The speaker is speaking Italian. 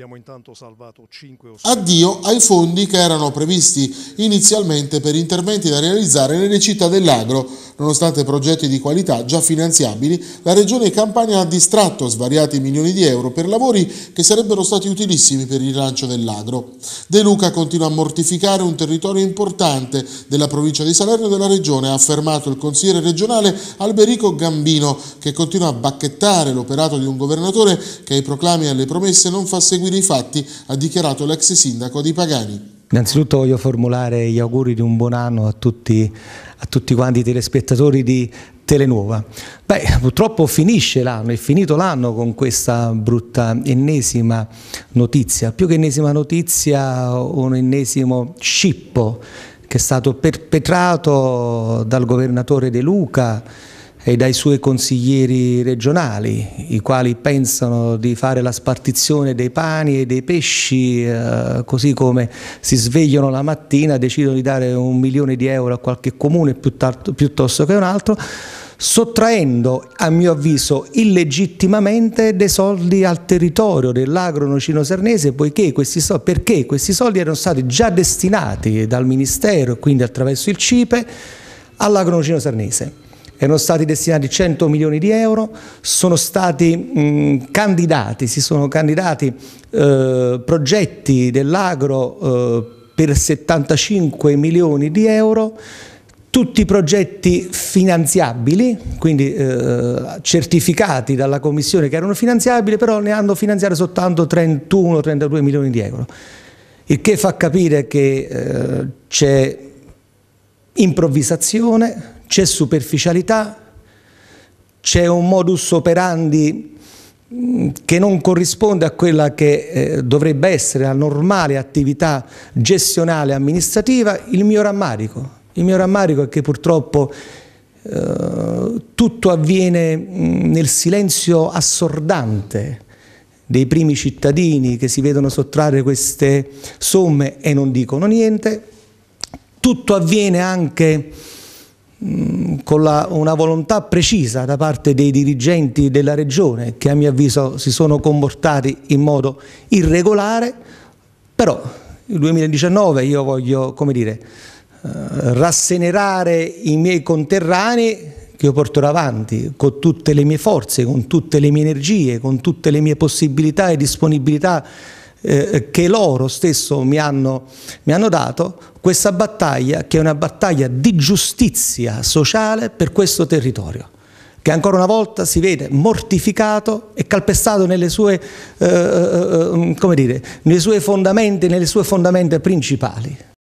abbiamo intanto salvato 5 o 6. Addio ai fondi che erano previsti inizialmente per interventi da realizzare nelle città dell'agro. Nonostante progetti di qualità già finanziabili, la Regione Campania ha distratto svariati milioni di euro per lavori che sarebbero stati utilissimi per il rilancio dell'agro. De Luca continua a mortificare un territorio importante della provincia di Salerno e della Regione, ha affermato il consigliere regionale Alberico Gambino, che continua a bacchettare l'operato di un governatore che ai proclami e alle promesse non fa seguire seguire i fatti, ha dichiarato l'ex sindaco di Pagani. Innanzitutto voglio formulare gli auguri di un buon anno a tutti, a tutti quanti i telespettatori di Telenuova. Beh, purtroppo finisce l'anno, è finito l'anno con questa brutta ennesima notizia, più che ennesima notizia un ennesimo scippo che è stato perpetrato dal governatore De Luca e dai suoi consiglieri regionali, i quali pensano di fare la spartizione dei pani e dei pesci, eh, così come si svegliano la mattina, decidono di dare un milione di euro a qualche comune piuttosto che un altro, sottraendo a mio avviso illegittimamente dei soldi al territorio dell'agro nocino sernese poiché questi, soldi, perché questi soldi erano stati già destinati dal Ministero e quindi attraverso il CIPE all'agro nocino sernese erano stati destinati 100 milioni di euro, sono stati mh, candidati, si sono candidati eh, progetti dell'agro eh, per 75 milioni di euro, tutti progetti finanziabili, quindi eh, certificati dalla Commissione che erano finanziabili, però ne hanno finanziati soltanto 31-32 milioni di euro, il che fa capire che eh, c'è improvvisazione, c'è superficialità, c'è un modus operandi mm, che non corrisponde a quella che eh, dovrebbe essere la normale attività gestionale amministrativa, il mio rammarico. Il mio rammarico è che purtroppo eh, tutto avviene mm, nel silenzio assordante dei primi cittadini che si vedono sottrarre queste somme e non dicono niente. Tutto avviene anche Mm, con la, una volontà precisa da parte dei dirigenti della regione che a mio avviso si sono comportati in modo irregolare, però il 2019 io voglio dire, eh, rassenerare i miei conterranei che io porterò avanti con tutte le mie forze, con tutte le mie energie, con tutte le mie possibilità e disponibilità eh, che loro stesso mi hanno, mi hanno dato, questa battaglia che è una battaglia di giustizia sociale per questo territorio che ancora una volta si vede mortificato e calpestato nelle sue, eh, eh, eh come dire, nelle sue fondamenti, nelle sue fondamenta principali.